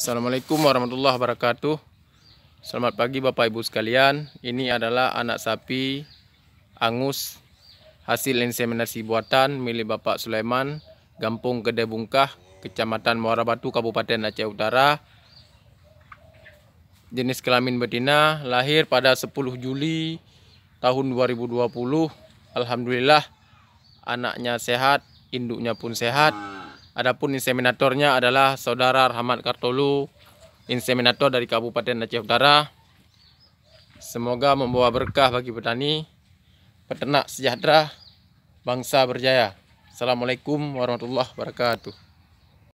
Assalamualaikum warahmatullahi wabarakatuh Selamat pagi Bapak Ibu sekalian Ini adalah anak sapi Angus Hasil inseminasi buatan milik Bapak Sulaiman Gampung Gede Bungkah Kecamatan Muara Batu Kabupaten Aceh Utara Jenis kelamin betina Lahir pada 10 Juli tahun 2020 Alhamdulillah Anaknya sehat Induknya pun sehat Adapun inseminatornya adalah saudara Rahmat Kartolu, inseminator dari Kabupaten Aceh Utara. Semoga membawa berkah bagi petani, peternak sejahtera, bangsa berjaya. Assalamualaikum warahmatullahi wabarakatuh.